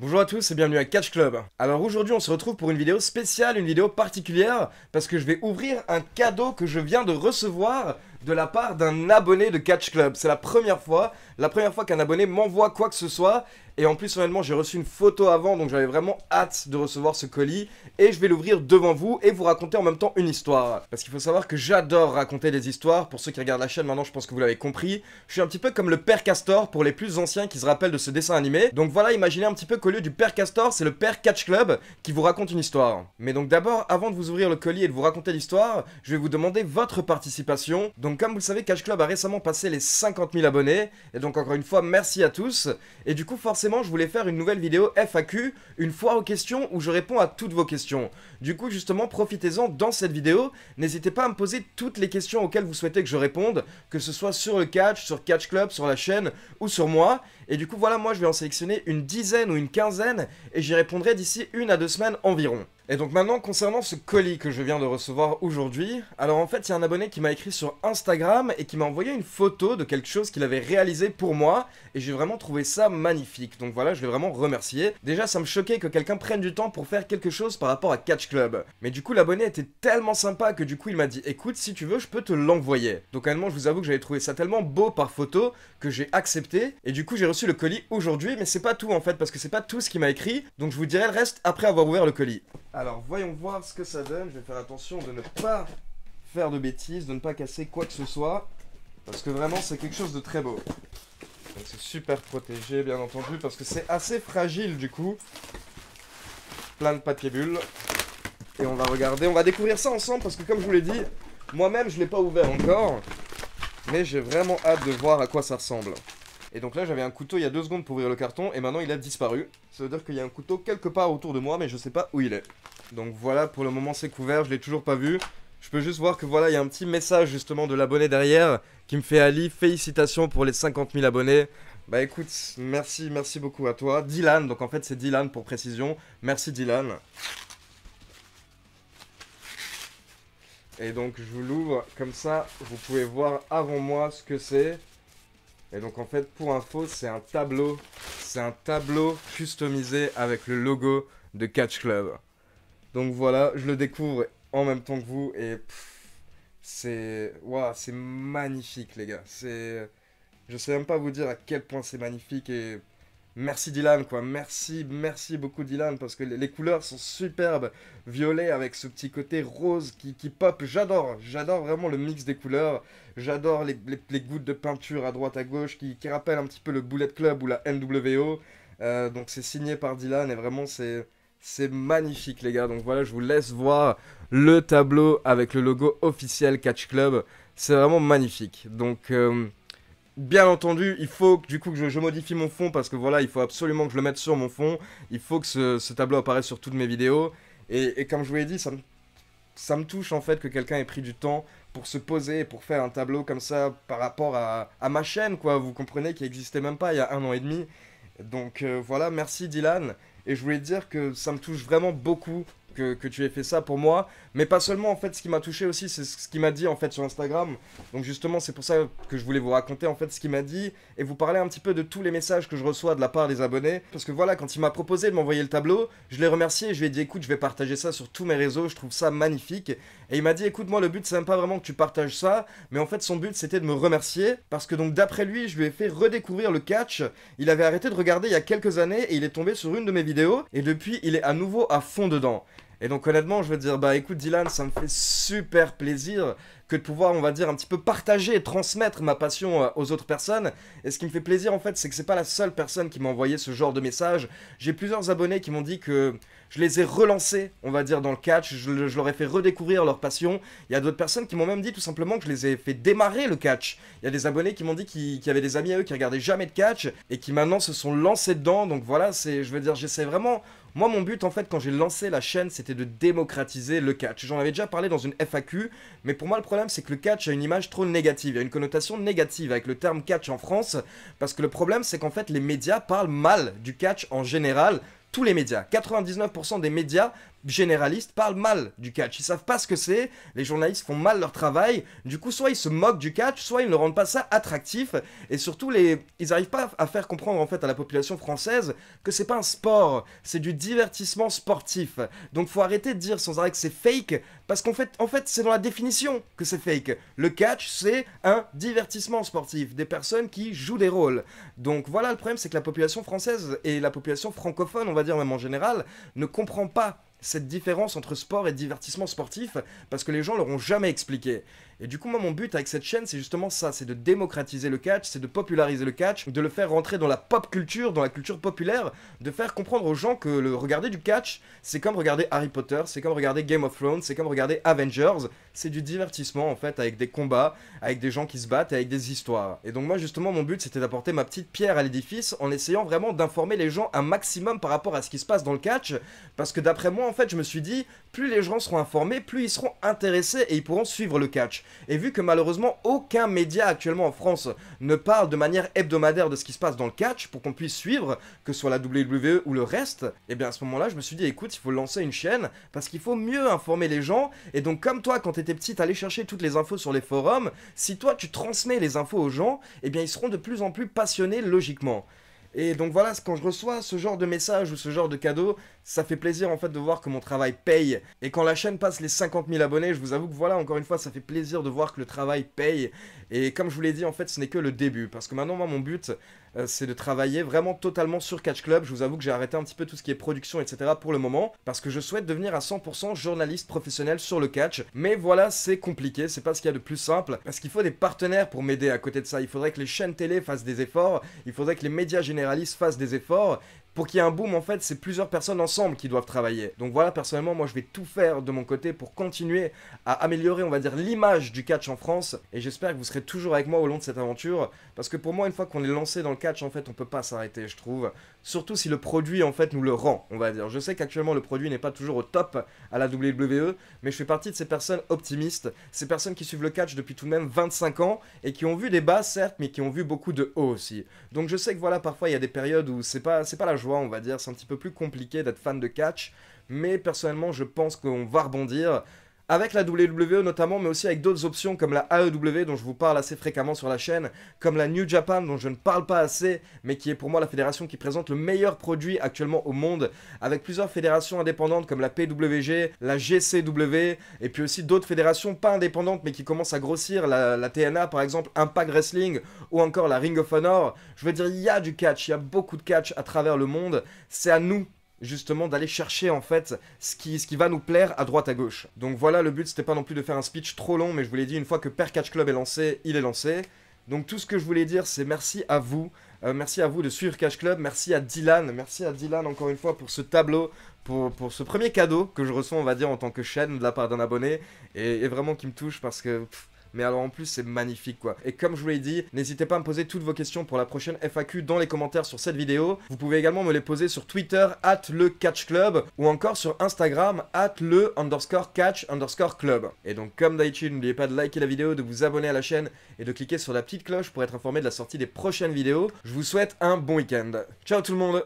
Bonjour à tous et bienvenue à Catch Club. Alors aujourd'hui on se retrouve pour une vidéo spéciale, une vidéo particulière, parce que je vais ouvrir un cadeau que je viens de recevoir de la part d'un abonné de Catch Club. C'est la première fois, la première fois qu'un abonné m'envoie quoi que ce soit. Et en plus, honnêtement, j'ai reçu une photo avant, donc j'avais vraiment hâte de recevoir ce colis. Et je vais l'ouvrir devant vous et vous raconter en même temps une histoire. Parce qu'il faut savoir que j'adore raconter des histoires. Pour ceux qui regardent la chaîne maintenant, je pense que vous l'avez compris. Je suis un petit peu comme le père Castor pour les plus anciens qui se rappellent de ce dessin animé. Donc voilà, imaginez un petit peu qu'au lieu du père Castor, c'est le père Catch Club qui vous raconte une histoire. Mais donc d'abord, avant de vous ouvrir le colis et de vous raconter l'histoire, je vais vous demander votre participation. Donc comme vous le savez, Catch Club a récemment passé les 50 000 abonnés, et donc encore une fois, merci à tous. Et du coup, forcément, je voulais faire une nouvelle vidéo FAQ, une fois aux questions, où je réponds à toutes vos questions. Du coup, justement, profitez-en dans cette vidéo, n'hésitez pas à me poser toutes les questions auxquelles vous souhaitez que je réponde, que ce soit sur le catch, sur Catch Club, sur la chaîne, ou sur moi. Et du coup, voilà, moi, je vais en sélectionner une dizaine ou une quinzaine, et j'y répondrai d'ici une à deux semaines environ. Et donc maintenant, concernant ce colis que je viens de recevoir aujourd'hui, alors en fait, il y a un abonné qui m'a écrit sur Instagram et qui m'a envoyé une photo de quelque chose qu'il avait réalisé pour moi, et j'ai vraiment trouvé ça magnifique, donc voilà, je vais vraiment remercier. Déjà, ça me choquait que quelqu'un prenne du temps pour faire quelque chose par rapport à Catch Club. Mais du coup, l'abonné était tellement sympa que du coup, il m'a dit, écoute, si tu veux, je peux te l'envoyer. Donc honnêtement, je vous avoue que j'avais trouvé ça tellement beau par photo que j'ai accepté, et du coup, j'ai reçu le colis aujourd'hui, mais c'est pas tout en fait, parce que c'est pas tout ce qu'il m'a écrit, donc je vous dirai le reste après avoir ouvert le colis. Alors voyons voir ce que ça donne. Je vais faire attention de ne pas faire de bêtises, de ne pas casser quoi que ce soit. Parce que vraiment c'est quelque chose de très beau. c'est super protégé bien entendu parce que c'est assez fragile du coup. Plein de papier bulles Et on va regarder, on va découvrir ça ensemble parce que comme je vous l'ai dit, moi-même je ne l'ai pas ouvert encore. Mais j'ai vraiment hâte de voir à quoi ça ressemble. Et donc là, j'avais un couteau il y a deux secondes pour ouvrir le carton, et maintenant il a disparu. Ça veut dire qu'il y a un couteau quelque part autour de moi, mais je sais pas où il est. Donc voilà, pour le moment c'est couvert, je l'ai toujours pas vu. Je peux juste voir que voilà, il y a un petit message justement de l'abonné derrière qui me fait Ali, félicitations pour les 50 000 abonnés. Bah écoute, merci, merci beaucoup à toi. Dylan, donc en fait c'est Dylan pour précision. Merci Dylan. Et donc je vous l'ouvre comme ça, vous pouvez voir avant moi ce que c'est. Et donc en fait, pour info, c'est un tableau, c'est un tableau customisé avec le logo de Catch Club. Donc voilà, je le découvre en même temps que vous et c'est c'est magnifique les gars. C'est je sais même pas vous dire à quel point c'est magnifique et merci Dylan, quoi. Merci, merci beaucoup Dylan, parce que les couleurs sont superbes. Violet avec ce petit côté rose qui, qui pop. J'adore, j'adore vraiment le mix des couleurs. J'adore les, gouttes de peinture à droite à gauche qui, qui rappellent un petit peu le Bullet Club ou la NWO. Euh, donc c'est signé par Dylan et vraiment c'est... C'est magnifique les gars, donc voilà je vous laisse voir le tableau avec le logo officiel Catch Club, c'est vraiment magnifique. Donc euh, bien entendu, il faut du coup que je, modifie mon fond parce que voilà, il faut absolument que je le mette sur mon fond. Il faut que ce, tableau apparaisse sur toutes mes vidéos. Et, comme je vous l'ai dit, ça me, touche en fait que quelqu'un ait pris du temps pour se poser, pour faire un tableau comme ça par rapport à, ma chaîne, quoi. Vous comprenez, qu'il existait même pas il y a un an et demi. Donc euh, voilà, merci Dylan. Et je voulais dire que ça me touche vraiment beaucoup que, tu aies fait ça pour moi. Mais pas seulement, en fait, ce qui m'a touché aussi, c'est ce qu'il m'a dit, en fait, sur Instagram. Donc justement, c'est pour ça que je voulais vous raconter, en fait, ce qu'il m'a dit et vous parler un petit peu de tous les messages que je reçois de la part des abonnés. Parce que voilà, quand il m'a proposé de m'envoyer le tableau, je l'ai remercié et je lui ai dit, écoute, je vais partager ça sur tous mes réseaux, je trouve ça magnifique. Et il m'a dit, écoute, moi, le but, c'est même pas vraiment que tu partages ça, mais en fait, son but, c'était de me remercier. Parce que donc, d'après lui, je lui ai fait redécouvrir le catch. Il avait arrêté de regarder il y a quelques années et il est tombé sur une de mes vidéos et depuis il est à nouveau à fond dedans. Et donc honnêtement, je veux dire, bah écoute Dylan, ça me fait super plaisir que de pouvoir, on va dire, un petit peu partager et transmettre ma passion euh, aux autres personnes. Et ce qui me fait plaisir en fait, c'est que c'est pas la seule personne qui m'a envoyé ce genre de message. J'ai plusieurs abonnés qui m'ont dit que je les ai relancés, on va dire, dans le catch. Je, leur ai fait redécouvrir leur passion. Il y a d'autres personnes qui m'ont même dit tout simplement que je les ai fait démarrer le catch. Il y a des abonnés qui m'ont dit qu'il y avait des amis à eux qui regardaient jamais de catch et qui maintenant se sont lancés dedans. Donc voilà, c'est, je veux dire, j'essaie vraiment moi, mon but, en fait, quand j'ai lancé la chaîne, c'était de démocratiser le catch. J'en avais déjà parlé dans une FAQ, mais pour moi, le problème, c'est que le catch a une image trop négative. Il y a une connotation négative avec le terme catch en France, parce que le problème, c'est qu'en fait, les médias parlent mal du catch en général tous les médias. 99% des médias généralistes parlent mal du catch. Ils savent pas ce que c'est, les journalistes font mal leur travail. Du coup, soit ils se moquent du catch, soit ils ne rendent pas ça attractif. Et surtout, les... ils n'arrivent pas à faire comprendre en fait à la population française que c'est pas un sport, c'est du divertissement sportif. Donc faut arrêter de dire sans arrêt que c'est fake, parce qu'en fait, en fait c'est dans la définition que c'est fake. Le catch, c'est un divertissement sportif, des personnes qui jouent des rôles. Donc voilà, le problème, c'est que la population française et la population francophone, on va dire même en général, ne comprend pas cette différence entre sport et divertissement sportif parce que les gens l'auront jamais expliqué. Et du coup, moi, mon but avec cette chaîne, c'est justement ça, c'est de démocratiser le catch, c'est de populariser le catch, de le faire rentrer dans la pop culture, dans la culture populaire, de faire comprendre aux gens que le regarder du catch, c'est comme regarder Harry Potter, c'est comme regarder Game of Thrones, c'est comme regarder Avengers, c'est du divertissement en fait, avec des combats, avec des gens qui se battent et avec des histoires. Et donc moi, justement, mon but, c'était d'apporter ma petite pierre à l'édifice en essayant vraiment d'informer les gens un maximum par rapport à ce qui se passe dans le catch, parce que d'après moi, en fait, je me suis dit, plus les gens seront informés, plus ils seront intéressés et ils pourront suivre le catch. Et vu que malheureusement aucun média actuellement en France ne parle de manière hebdomadaire de ce qui se passe dans le catch pour qu'on puisse suivre, que ce soit la WWE ou le reste, et eh bien à ce moment-là, je me suis dit, écoute, il faut lancer une chaîne parce qu'il faut mieux informer les gens. Et donc, comme toi, quand t'étais petit, t'allais chercher toutes les infos sur les forums, si toi tu transmets les infos aux gens, et eh bien ils seront de plus en plus passionnés logiquement. Et donc voilà, quand je reçois ce genre de message ou ce genre de cadeau, ça fait plaisir en fait de voir que mon travail paye. Et quand la chaîne passe les 50 000 abonnés, je vous avoue que voilà, encore une fois, ça fait plaisir de voir que le travail paye. Et comme je vous l'ai dit, en fait, ce n'est que le début. Parce que maintenant, moi, mon but, euh, c'est de travailler vraiment totalement sur Catch Club. Je vous avoue que j'ai arrêté un petit peu tout ce qui est production, etc. pour le moment, parce que je souhaite devenir à 100% journaliste professionnel sur le catch. Mais voilà, c'est compliqué, c'est pas ce qu'il y a de plus simple, parce qu'il faut des partenaires pour m'aider à côté de ça. Il faudrait que les chaînes télé fassent des efforts, il faudrait que les médias généralistes fassent des efforts, pour qu'il y ait un boom, en fait, c'est plusieurs personnes ensemble qui doivent travailler. Donc voilà, personnellement, moi, je vais tout faire de mon côté pour continuer à améliorer, on va dire, l'image du catch en France. Et j'espère que vous serez toujours avec moi au long de cette aventure. Parce que pour moi, une fois qu'on est lancé dans le catch, en fait, on peut pas s'arrêter, je trouve. Surtout si le produit, en fait, nous le rend, on va dire. Je sais qu'actuellement, le produit n'est pas toujours au top à la WWE, mais je fais partie de ces personnes optimistes, ces personnes qui suivent le catch depuis tout de même 25 ans et qui ont vu des bas, certes, mais qui ont vu beaucoup de hauts aussi. Donc je sais que voilà, parfois, il y a des périodes où c'est pas, pas la joie on va dire. C'est un petit peu plus compliqué d'être fan de catch. Mais personnellement, je pense qu'on va rebondir avec la WWE notamment, mais aussi avec d'autres options comme la AEW dont je vous parle assez fréquemment sur la chaîne, comme la New Japan dont je ne parle pas assez, mais qui est pour moi la fédération qui présente le meilleur produit actuellement au monde, avec plusieurs fédérations indépendantes comme la PWG, la GCW, et puis aussi d'autres fédérations pas indépendantes mais qui commencent à grossir, la, TNA par exemple, Impact Wrestling ou encore la Ring of Honor. Je veux dire, il y a du catch, il y a beaucoup de catch à travers le monde, c'est à nous justement d'aller chercher en fait ce qui, ce qui va nous plaire à droite à gauche. Donc voilà, le but c'était pas non plus de faire un speech trop long, mais je vous l'ai dit, une fois que Père Catch Club est lancé, il est lancé. Donc tout ce que je voulais dire, c'est merci à vous. Euh, merci à vous de suivre Catch Club. Merci à Dylan. Merci à Dylan encore une fois pour ce tableau, pour, pour ce premier cadeau que je reçois, on va dire, en tant que chaîne de la part d'un abonné. Et, vraiment qui me touche parce que mais alors en plus c'est magnifique quoi. Et comme je vous l'ai dit, n'hésitez pas à me poser toutes vos questions pour la prochaine FAQ dans les commentaires sur cette vidéo. Vous pouvez également me les poser sur Twitter, at le catch club, ou encore sur Instagram, at le underscore catch underscore club. Et donc comme d'habitude, n'oubliez pas de liker la vidéo, de vous abonner à la chaîne et de cliquer sur la petite cloche pour être informé de la sortie des prochaines vidéos. Je vous souhaite un bon week-end. Ciao tout le monde